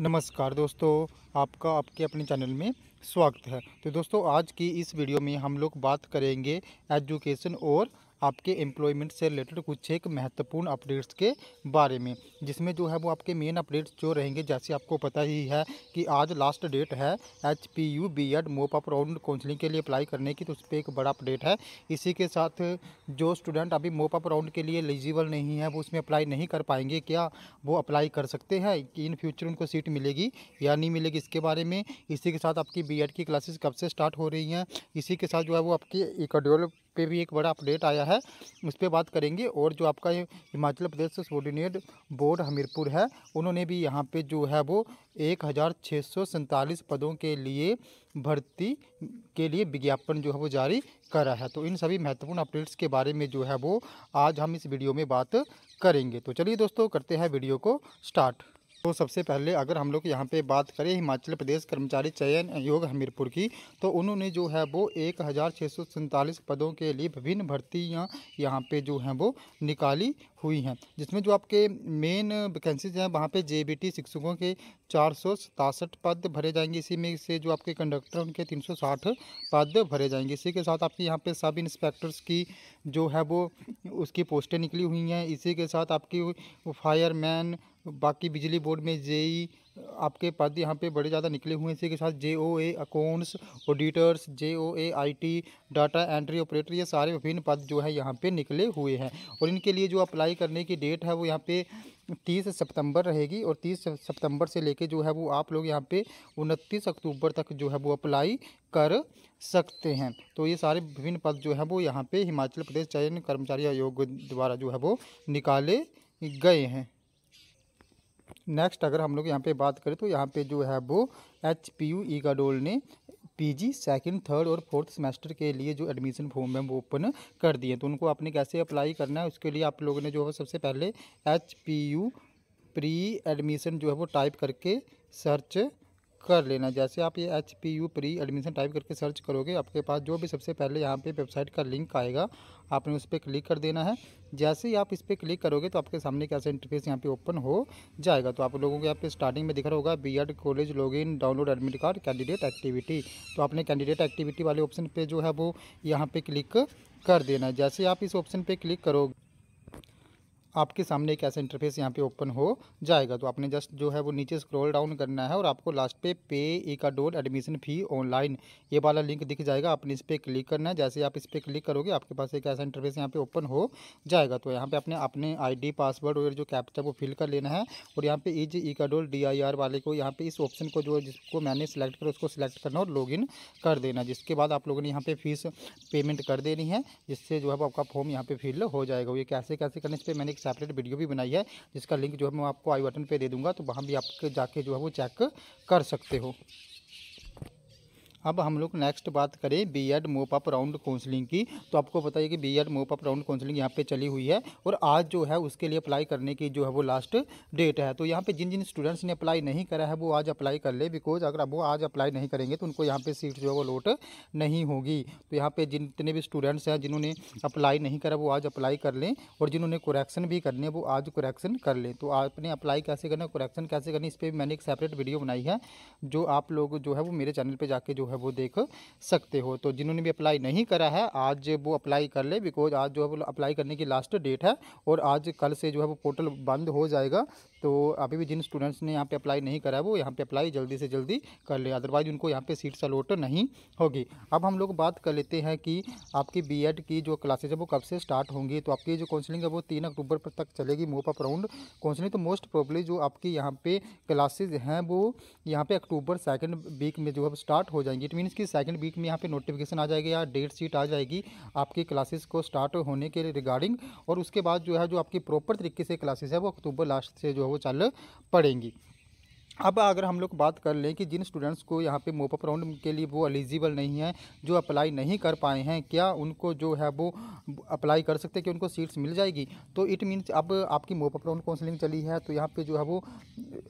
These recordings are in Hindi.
नमस्कार दोस्तों आपका आपके अपने चैनल में स्वागत है तो दोस्तों आज की इस वीडियो में हम लोग बात करेंगे एजुकेशन और आपके एम्प्लॉयमेंट से रिलेटेड कुछ एक महत्वपूर्ण अपडेट्स के बारे में जिसमें जो है वो आपके मेन अपडेट्स जो रहेंगे जैसे आपको पता ही है कि आज लास्ट डेट है H P U B Ed mop up round counselling के लिए अप्लाई करने की तो उस पर एक बड़ा अपडेट है इसी के साथ जो स्टूडेंट अभी मोप अप राउंड के लिए एलिजिबल नहीं है वो उसमें अप्लाई नहीं कर पाएंगे क्या वो अप्लाई कर सकते हैं कि इन फ्यूचर उनको सीट मिलेगी या नहीं मिलेगी इसके बारे में इसी के साथ आपकी बी की क्लासेस कब से स्टार्ट हो रही हैं इसी के साथ जो है वो आपकी इकड्यूल पे भी एक बड़ा अपडेट आया है उस पर बात करेंगे और जो आपका हिमाचल प्रदेश सबॉर्डिनेट बोर्ड हमीरपुर है उन्होंने भी यहाँ पे जो है वो एक हज़ार छः सौ सैंतालीस पदों के लिए भर्ती के लिए विज्ञापन जो है वो जारी करा है तो इन सभी महत्वपूर्ण अपडेट्स के बारे में जो है वो आज हम इस वीडियो में बात करेंगे तो चलिए दोस्तों करते हैं वीडियो को स्टार्ट तो सबसे पहले अगर हम लोग यहाँ पे बात करें हिमाचल प्रदेश कर्मचारी चयन आयोग हमीरपुर की तो उन्होंने जो है वो एक पदों के लिए विभिन्न भर्तियाँ यहाँ पे जो हैं वो निकाली हुई हैं जिसमें जो आपके मेन वैकेंसीज हैं वहाँ पे जे शिक्षकों के चार पद भरे जाएंगे इसी में से जो आपके कंडक्टर उनके साठ पद भरे जाएंगे इसी के साथ आपके यहाँ पे सब इंस्पेक्टर्स की जो है वो उसकी पोस्टें निकली हुई हैं इसी के साथ आपकी फायरमैन बाकी बिजली बोर्ड में जेई e, आपके पद यहाँ पे बड़े ज़्यादा निकले हुए हैं इसी के साथ J O A accounts auditors J O A I T data entry operator ये सारे विभिन्न पद जो है यहाँ पे निकले हुए हैं और इनके लिए जो अप्लाई करने की डेट है वो यहाँ पे तीस सितंबर रहेगी और तीस सितंबर से लेके जो है वो आप लोग यहाँ पे उनतीस अक्टूबर तक जो है वो अप्लाई कर सकते हैं तो ये सारे विभिन्न पद जो है वो यहाँ पर हिमाचल प्रदेश चयन कर्मचारी आयोग द्वारा जो है वो निकाले गए हैं नेक्स्ट अगर हम लोग यहाँ पे बात करें तो यहाँ पे जो है वो एच पी यू ई ने ने जी सेकेंड थर्ड और फोर्थ सेमेस्टर के लिए जो एडमिशन फॉर्म है वो ओपन कर दिए तो उनको आपने कैसे अप्लाई करना है उसके लिए आप लोगों ने जो है सबसे पहले H P U pre admission जो है वो टाइप करके सर्च कर लेना जैसे आप ये H P U pre admission type करके सर्च करोगे आपके पास जो भी सबसे पहले यहाँ पे वेबसाइट का लिंक आएगा आपने उस पर क्लिक कर देना है जैसे ही आप इस पर क्लिक करोगे तो आपके सामने कैसा इंटरफेस यहाँ पे ओपन हो जाएगा तो आप लोगों को यहाँ पे स्टार्टिंग में दिख रहा होगा B college login download admit card candidate activity तो आपने कैंडिडेट एक्टिविटी वाले ऑप्शन पर जो है वो यहाँ पर क्लिक कर देना है जैसे आप इस ऑप्शन पर क्लिक करोगे आपके सामने एक ऐसा इंटरफेस यहाँ पे ओपन हो जाएगा तो आपने जस्ट जो है वो नीचे स्क्रॉल डाउन करना है और आपको लास्ट पे पे एकाडोल एडमिशन फ़ी ऑनलाइन ये वाला लिंक दिख जाएगा आपने इस पर क्लिक करना है जैसे आप इस पर क्लिक करोगे आपके पास एक ऐसा इंटरफेस यहाँ पे ओपन हो जाएगा तो यहाँ पे आपने अपने आई पासवर्ड और जो कैप्चा वो फिल कर लेना है और यहाँ पे इज इकाडोल डीआईआर वाले को यहाँ पे इस ऑप्शन को जो जिसको मैंने सेलेक्ट कर उसको सिलेक्ट करना और लॉग कर देना जिसके बाद आप लोगों ने यहाँ पर फीस पेमेंट कर देनी है जिससे जो है आपका फॉर्म यहाँ पर फिल हो जाएगा ये कैसे कैसे करने इस पर मैंने सेपरेट वीडियो भी बनाई है जिसका लिंक जो है मैं आपको आई बटन पर दे दूँगा तो वहाँ भी आप जाके जो है वो चेक कर सकते हो अब हम लोग नेक्स्ट बात करें B Ed mop up round counselling की तो आपको बताइए कि B Ed mop up round counselling यहाँ पे चली हुई है और आज जो है उसके लिए अप्लाई करने की जो है वो लास्ट डेट है तो यहाँ पे जिन जिन स्टूडेंट्स ने अप्लाई नहीं करा है वो आज अप्लाई कर ले बिकॉज अगर वो आज अप्लाई नहीं करेंगे तो उनको यहाँ पर सीट जो है वो लोट नहीं होगी तो यहाँ पर जितने भी स्टूडेंट्स हैं जिन्होंने अप्लाई नहीं करा वो आज अप्लाई कर लें और जिन्होंने कुरेक्शन भी करने वो आज कुरेक्शन कर लें तो आपने अप्लाई कैसे करना है कुरेक्शन कैसे करनी इस पर मैंने एक सेपरेट वीडियो बनाई है जो आप लोग जो है वो मेरे चैनल पर जाके जो है है वो देख सकते हो तो जिन्होंने भी अप्लाई नहीं करा है आज वो अप्लाई कर ले बिकॉज आज जो है वो अप्लाई करने की लास्ट डेट है और आज कल से जो है वो पोर्टल बंद हो जाएगा तो अभी भी जिन स्टूडेंट्स ने यहाँ पे अप्लाई नहीं करा है वो यहाँ पे अप्लाई जल्दी से जल्दी कर ले अदरवाइज उनको यहाँ पे सीट सलोट नहीं होगी अब हम लोग बात कर लेते हैं कि आपकी बीएड की जो क्लासेज है वो कब से स्टार्ट होंगी तो आपकी जो काउंसलिंग है वो तीन अक्टूबर तक चलेगी मोप अप राउंड काउंसलिंग तो मोस्ट प्रॉब्ली जो आपकी यहाँ पे क्लासेज हैं वो यहाँ पे अक्टूबर सेकेंड वीक में जो है स्टार्ट हो जाएंगी इट मीनस कि सेकेंड वीक में यहाँ पे नोटिफिकेशन आ जाएगी या डेट शीट आ जाएगी आपकी क्लासेस को स्टार्ट होने के रिगार्डिंग और उसके बाद जो है जो आपकी प्रॉपर तरीके से क्लासेस है वो अक्टूबर लास्ट से जो है वो चल पड़ेंगी अब अगर हम लोग बात कर लें कि जिन स्टूडेंट्स को यहाँ पे मोपअप राउंड के लिए वो एलिजिबल नहीं है जो अप्लाई नहीं कर पाए हैं क्या उनको जो है वो अप्लाई कर सकते हैं कि उनको सीट्स मिल जाएगी तो इट मीन्स अब आपकी मोपअप राउंड काउंसलिंग चली है तो यहाँ पे जो है वो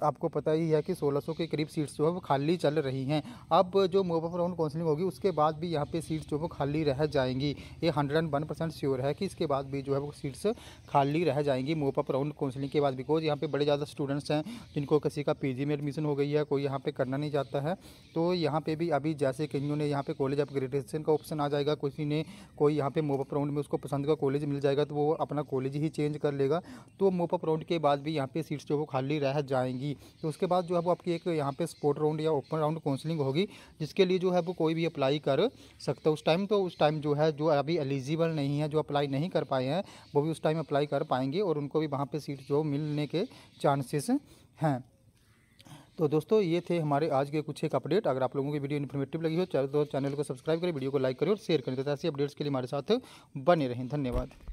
आपको पता ही है कि 1600 के करीब सीट्स जो है वो खाली चल रही हैं अब जो मोपअप राउंड काउंसलिंग होगी उसके बाद भी यहाँ पर सीट्स जो है वो खाली रह जाएंगी ये हंड्रेड श्योर है कि इसके बाद भी जो है वो सीट्स खाली रह जाएंगी मोपअप राउंड काउंसलिंग के बाद बिकॉज यहाँ पर बड़े ज़्यादा स्टूडेंट्स हैं जिनको किसी का पी में में एडमिशन हो गई है कोई यहाँ पे करना नहीं चाहता है तो यहाँ पे भी अभी जैसे कहीं ने यहाँ पे कॉलेज अपग्रेडेशन का ऑप्शन आ जाएगा किसी ने कोई यहाँ पे मोपअप राउंड में उसको पसंद का कॉलेज मिल जाएगा तो वो अपना कॉलेज ही चेंज कर लेगा तो मोपअप राउंड के बाद भी यहाँ पर सीट्स जो वो खाली रह जाएंगी तो उसके बाद जो है वो आपकी एक यहाँ पर स्पोर्ट राउंड या ओपन राउंड काउंसलिंग होगी जिसके लिए जो है वो कोई भी अप्लाई कर सकता है उस टाइम तो उस टाइम जो है जो अभी एलिजिबल नहीं है जो अप्लाई नहीं कर पाए हैं वो भी उस टाइम अप्लाई कर पाएंगे और उनको भी वहाँ पर सीट जो मिलने के चांसेस हैं तो दोस्तों ये थे हमारे आज के कुछ एक अपडेट अगर आप लोगों की वीडियो इन्फॉर्मेटिव लगी हो चाहे तो चैनल को सब्सक्राइब करें वीडियो को लाइक करें और शेयर करें तो ऐसे अपडेट्स के लिए हमारे साथ बने रहें धन्यवाद